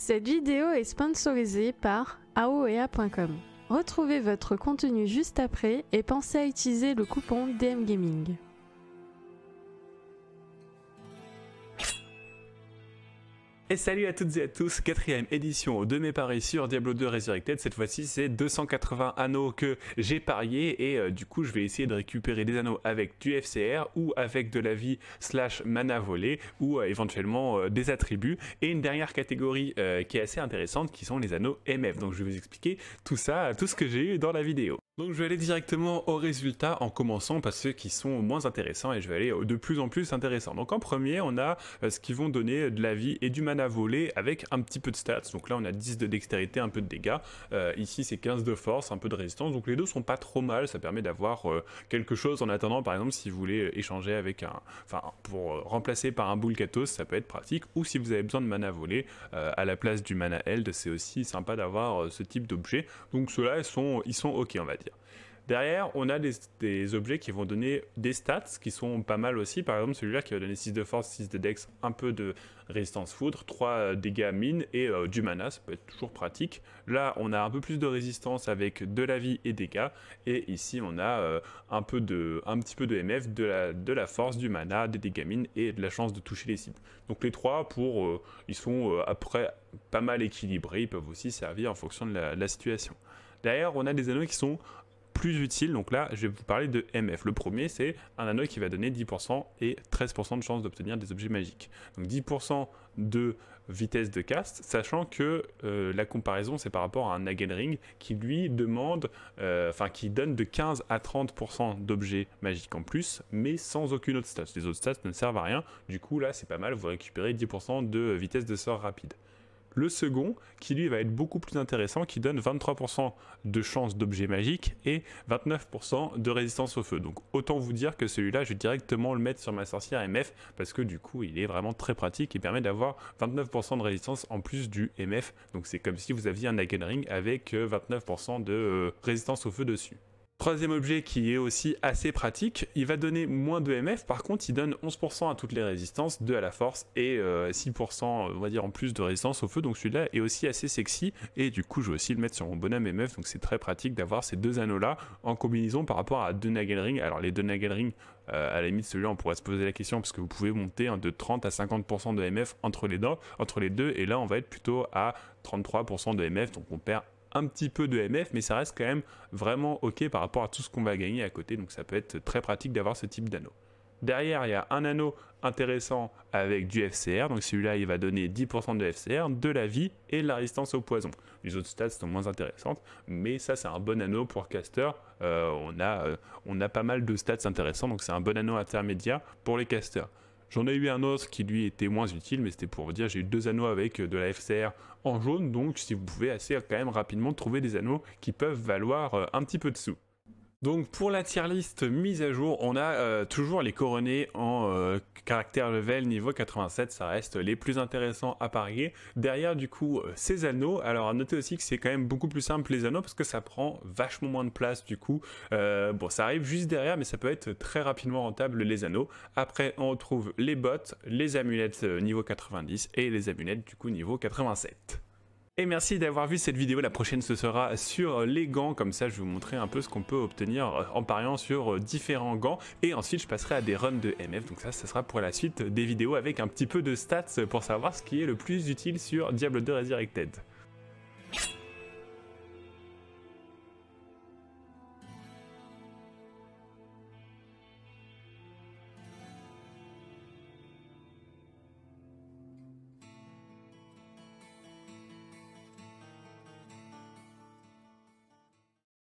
Cette vidéo est sponsorisée par aoea.com. Retrouvez votre contenu juste après et pensez à utiliser le coupon DM Et salut à toutes et à tous, quatrième édition de mes paris sur Diablo 2 Resurrected. Cette fois-ci, c'est 280 anneaux que j'ai parié et euh, du coup, je vais essayer de récupérer des anneaux avec du FCR ou avec de la vie slash mana volée ou euh, éventuellement euh, des attributs. Et une dernière catégorie qui est assez intéressante qui sont les anneaux MF. Donc, je vais vous expliquer tout ça, tout ce que j'ai eu dans la vidéo. Donc je vais aller directement aux résultats en commençant par ceux qui sont moins intéressants et je vais aller de plus en plus intéressant. Donc en premier, on a euh, ce qui vont donner de la vie et du mana volé avec un petit peu de stats. Donc là, on a 10 de dextérité, un peu de dégâts. Euh, ici, c'est 15 de force, un peu de résistance. Donc les deux sont pas trop mal. Ça permet d'avoir euh, quelque chose en attendant, par exemple, si vous voulez échanger avec un... Enfin, pour remplacer par un boule ça peut être pratique. Ou si vous avez besoin de mana volé à la place du mana held, c'est aussi sympa d'avoir ce type d'objet. Donc ceux-là, sont, ils sont ok, on va dire. Derrière, on a des, objets qui vont donner des stats qui sont pas mal aussi. Par exemple, celui-là qui va donner 6 de force, 6 de dex, un peu de résistance foudre, 3 euh, dégâts mines et euh, du mana, ça peut être toujours pratique. Là, on a un peu plus de résistance avec de la vie et dégâts. Et ici, on a euh, un, peu de, un petit peu de MF, de la, force, du mana, des dégâts mines et de la chance de toucher les cibles. Donc les trois, pour, ils sont après pas mal équilibrés, ils peuvent aussi servir en fonction de la situation. D'ailleurs, on a des anneaux qui sont plus utiles. Donc là, je vais vous parler de MF. Le premier, c'est un anneau qui va donner 10% et 13% de chance d'obtenir des objets magiques. Donc 10% de vitesse de cast, sachant que euh, la comparaison, c'est par rapport à un Nagelring qui lui demande, euh, enfin qui donne de 15 à 30% d'objets magiques en plus, mais sans aucune autre stats. Les autres stats ne servent à rien. Du coup, là, c'est pas mal, vous récupérez 10% de vitesse de sort rapide. Le second, qui lui va être beaucoup plus intéressant, qui donne 23% de chance d'objet magique et 29% de résistance au feu. Donc autant vous dire que celui-là, je vais directement le mettre sur ma sorcière MF parce que du coup, il est vraiment très pratique et permet d'avoir 29% de résistance en plus du MF. Donc c'est comme si vous aviez un Hagen Ring avec 29% euh, de euh, résistance au feu dessus. Troisième objet qui est aussi assez pratique, il va donner moins de MF, par contre il donne 11% à toutes les résistances, 2 à la force et 6% euh, on va dire en plus de résistance au feu, donc celui-là est aussi assez sexy et du coup je vais aussi le mettre sur mon bonhomme MF, donc c'est très pratique d'avoir ces deux anneaux là en combinaison par rapport à deux Nagelring. Alors les deux Nagelring, euh, à la limite celui-là on pourrait se poser la question parce que vous pouvez monter hein, de 30 à 50% de MF entre les, deux, entre les deux et là on va être plutôt à 33% de MF, donc on perd petit peu de MF, mais ça reste quand même vraiment OK par rapport à tout ce qu'on va gagner à côté. Donc ça peut être très pratique d'avoir ce type d'anneau. Derrière, il y a un anneau intéressant avec du FCR. Donc celui-là, il va donner 10% de FCR, de la vie et de la résistance au poison. Les autres stats sont moins intéressantes, mais ça, c'est un bon anneau pour caster. Euh, on, a, euh, on a pas mal de stats intéressants, donc c'est un bon anneau intermédiaire pour les casters. J'en ai eu un autre qui lui était moins utile, mais c'était pour vous dire, j'ai eu deux anneaux avec euh, de la FCR en jaune, donc si vous pouvez assez euh, quand même rapidement trouver des anneaux qui peuvent valoir euh, un petit peu de sous. Donc pour la tier list mise à jour, on a euh, toujours les couronnées en euh, caractère level niveau 87, ça reste les plus intéressants à parier. Derrière du coup euh, ces anneaux, alors à noter aussi que c'est quand même beaucoup plus simple les anneaux parce que ça prend vachement moins de place du coup. bon ça arrive juste derrière mais ça peut être très rapidement rentable les anneaux. Après on retrouve les bottes, les amulettes niveau 90 et les amulettes du coup niveau 87. Et merci d'avoir vu cette vidéo. La prochaine, ce sera sur les gants. Comme ça, je vais vous montrer un peu ce qu'on peut obtenir euh, en pariant sur euh, différents gants. Et ensuite, je passerai à des runs de MF. Donc ça, ce sera pour la suite des vidéos avec un petit peu de stats pour savoir ce qui est le plus utile sur Diablo 2 Resurrected.